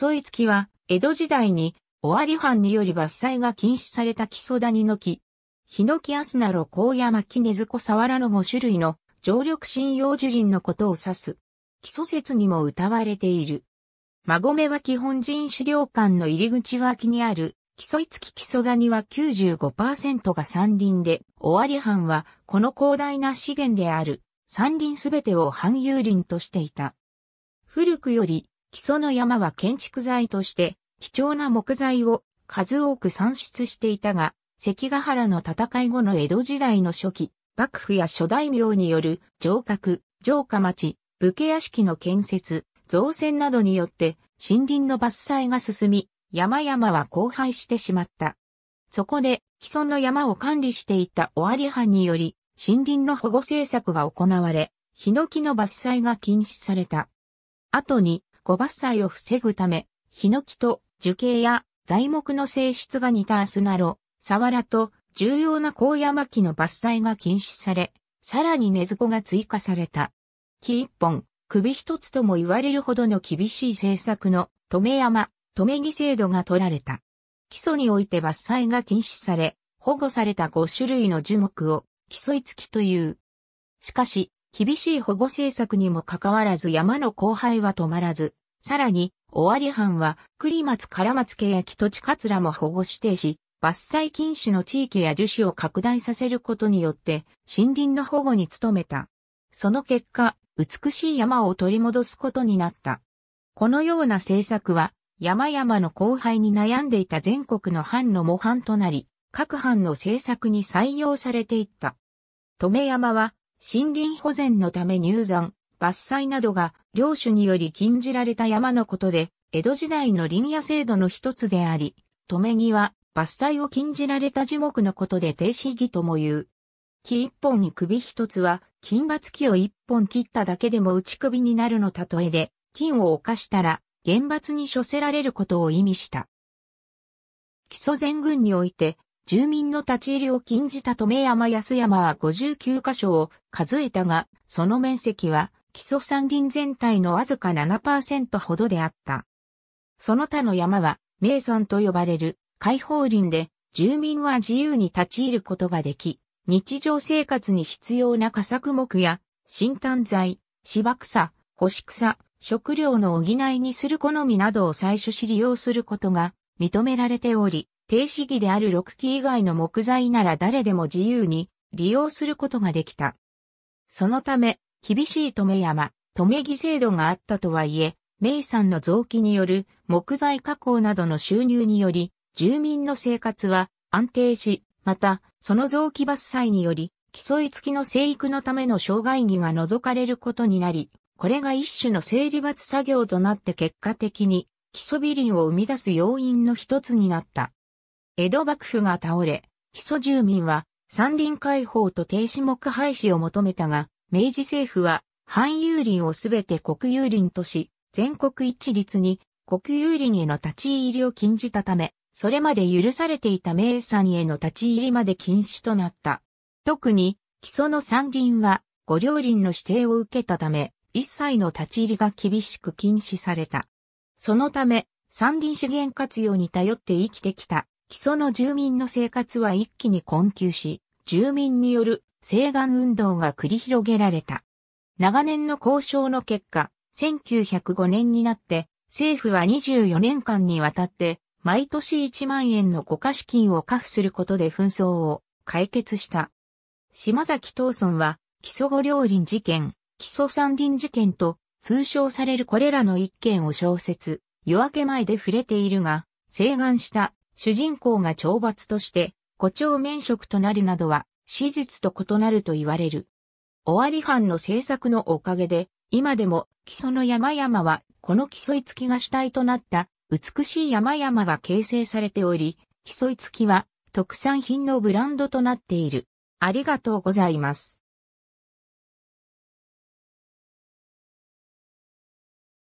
ソイツキは、江戸時代に、尾張藩により伐採が禁止された木曽谷の木。ヒノキアスナロコウヤマキネズコサワラの5種類の常緑針葉樹林のことを指す。基礎説にも歌われている。馬込は基本人資料館の入り口脇にある、基礎付木基礎谷は95%が山林で、尾張藩はこの広大な資源である山林すべてを藩有林としていた。古くより木曽の山は建築材として貴重な木材を数多く産出していたが、関ヶ原の戦い後の江戸時代の初期、幕府や諸大名による城郭、城下町、武家屋敷の建設、造船などによって森林の伐採が進み、山々は荒廃してしまった。そこで既存の山を管理していた尾張藩により森林の保護政策が行われ、ヒノキの伐採が禁止された。後に誤伐採を防ぐため、ヒノキと樹形や材木の性質が似たアスナロ、サワラと重要な高山巻の伐採が禁止され、さらに根底が追加された。木一本、首一つとも言われるほどの厳しい政策の止め山、止め木制度が取られた。基礎において伐採が禁止され、保護された5種類の樹木を競い付きという。しかし、厳しい保護政策にもかかわらず山の荒廃は止まらず、さらに、尾張藩は、栗松唐松家や木土地桂も保護指定し、伐採禁止の地域や樹脂を拡大させることによって、森林の保護に努めた。その結果、美しい山を取り戻すことになった。このような政策は、山々の荒廃に悩んでいた全国の藩の模範となり、各藩の政策に採用されていった。止山は、森林保全のため入山、伐採などが領主により禁じられた山のことで、江戸時代の林野制度の一つであり、止め木は伐採を禁じられた樹木のことで停止木とも言う。木一本に首一つは、金伐木を一本切っただけでも打ち首になるの例えで、金を犯したら、厳罰に処せられることを意味した。基礎全軍において、住民の立ち入りを禁じた止山安山は59箇所を数えたが、その面積は基礎山林全体のわずか7%ほどであった。その他の山は、名山と呼ばれる開放林で、住民は自由に立ち入ることができ、日常生活に必要な火作木や、新炭材、芝草、干し草、食料の補いにする好みなどを採取し利用することが認められており、低止儀である6基以外の木材なら誰でも自由に利用することができた。そのため、厳しい留山、留木制度があったとはいえ、名産の臓器による木材加工などの収入により、住民の生活は安定し、また、その臓器伐採により、競い付きの生育のための障害儀が除かれることになり、これが一種の整理伐作業となって結果的に、基礎ビリンを生み出す要因の一つになった。江戸幕府が倒れ、基礎住民は山林解放と停止木廃止を求めたが、明治政府は、藩有林をすべて国有林とし、全国一律に国有林への立ち入りを禁じたため、それまで許されていた名産への立ち入りまで禁止となった。特に、基礎の山林は、ご両林の指定を受けたため、一切の立ち入りが厳しく禁止された。そのため、山林資源活用に頼って生きてきた、基礎の住民の生活は一気に困窮し、住民による請願運動が繰り広げられた。長年の交渉の結果、1905年になって政府は24年間にわたって毎年1万円の家資金を加付することで紛争を解決した。島崎藤村は基礎五両林事件、基礎三林事件と通称されるこれらの一件を小説、夜明け前で触れているが、請願した主人公が懲罰として胡蝶免職となるなどは、史実と異なると言われる。尾張藩の政策のおかげで、今でも木曽の山々は、この木曽付きが主体となった美しい山々が形成されており、木曽付きは特産品のブランドとなっている。ありがとうございます。